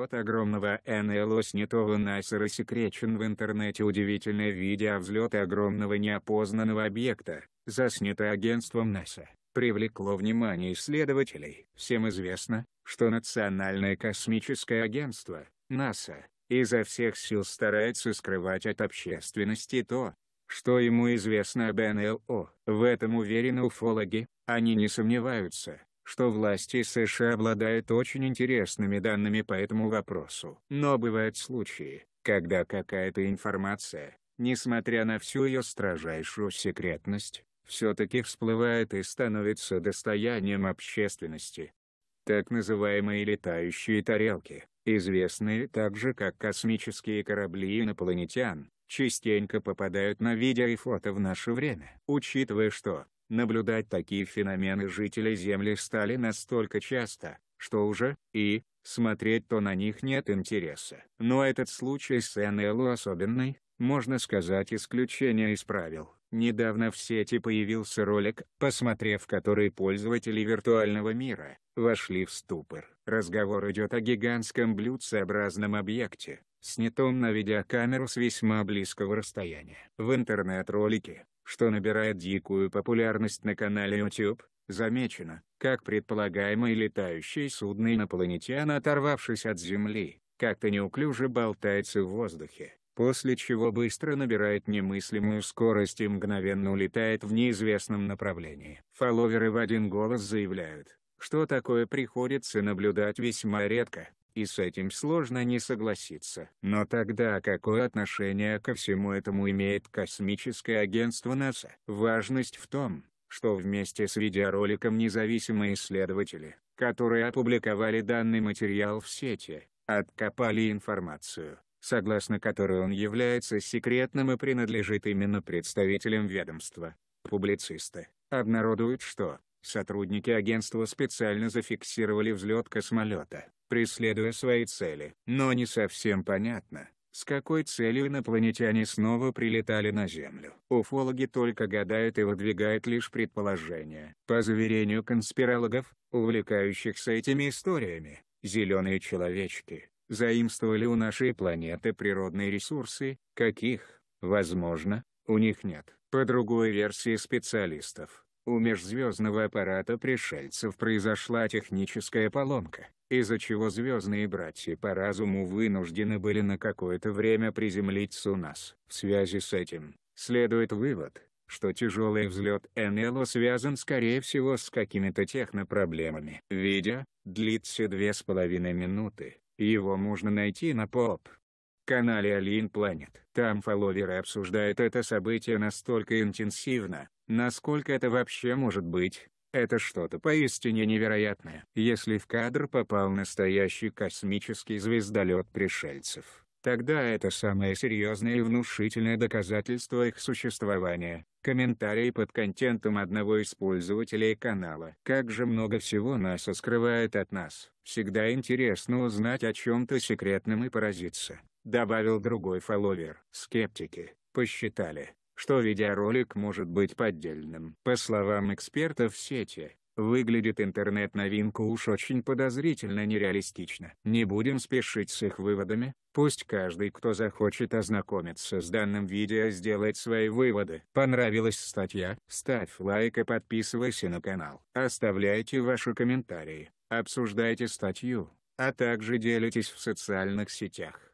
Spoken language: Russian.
Полет огромного НЛО снятого НАСА рассекречен в интернете удивительное видео взлета огромного неопознанного объекта, заснято агентством НАСА, привлекло внимание исследователей. Всем известно, что Национальное космическое агентство, НАСА, изо всех сил старается скрывать от общественности то, что ему известно об НЛО. В этом уверены уфологи, они не сомневаются, что власти США обладают очень интересными данными по этому вопросу. Но бывают случаи, когда какая-то информация, несмотря на всю ее строжайшую секретность, все-таки всплывает и становится достоянием общественности. Так называемые летающие тарелки, известные также как космические корабли инопланетян, частенько попадают на видео и фото в наше время. Учитывая что, Наблюдать такие феномены жители Земли стали настолько часто, что уже, и, смотреть то на них нет интереса. Но этот случай с НЛО особенный, можно сказать исключение из правил. Недавно в сети появился ролик, посмотрев который пользователи виртуального мира, вошли в ступор. Разговор идет о гигантском блюдцеобразном объекте, снятом на видеокамеру с весьма близкого расстояния. В интернет-ролике, что набирает дикую популярность на канале YouTube, замечено, как предполагаемый летающий судно инопланетян оторвавшись от Земли, как-то неуклюже болтается в воздухе, после чего быстро набирает немыслимую скорость и мгновенно улетает в неизвестном направлении. Фолловеры в один голос заявляют, что такое приходится наблюдать весьма редко и с этим сложно не согласиться. Но тогда какое отношение ко всему этому имеет космическое агентство НАСА? Важность в том, что вместе с видеороликом независимые исследователи, которые опубликовали данный материал в сети, откопали информацию, согласно которой он является секретным и принадлежит именно представителям ведомства. Публицисты обнародуют что, Сотрудники агентства специально зафиксировали взлет космолета, преследуя свои цели. Но не совсем понятно, с какой целью инопланетяне снова прилетали на Землю. Уфологи только гадают и выдвигают лишь предположения. По заверению конспирологов, увлекающихся этими историями, «зеленые человечки» заимствовали у нашей планеты природные ресурсы, каких, возможно, у них нет. По другой версии специалистов, у межзвездного аппарата пришельцев произошла техническая поломка, из-за чего звездные братья по разуму вынуждены были на какое-то время приземлиться у нас. В связи с этим, следует вывод, что тяжелый взлет НЛО связан скорее всего с какими-то технопроблемами. Видео длится две с половиной минуты, его можно найти на поп канале Alien Planet. Там фолловеры обсуждают это событие настолько интенсивно, Насколько это вообще может быть? Это что-то поистине невероятное. Если в кадр попал настоящий космический звездолет пришельцев, тогда это самое серьезное и внушительное доказательство их существования. Комментарий под контентом одного из пользователей канала. Как же много всего НАСА скрывает от нас. Всегда интересно узнать о чем-то секретном и поразиться. Добавил другой фолловер. Скептики посчитали, что видеоролик может быть поддельным. По словам экспертов сети, выглядит интернет-новинка уж очень подозрительно нереалистично. Не будем спешить с их выводами, пусть каждый, кто захочет ознакомиться с данным видео сделает свои выводы. Понравилась статья? Ставь лайк и подписывайся на канал. Оставляйте ваши комментарии, обсуждайте статью, а также делитесь в социальных сетях.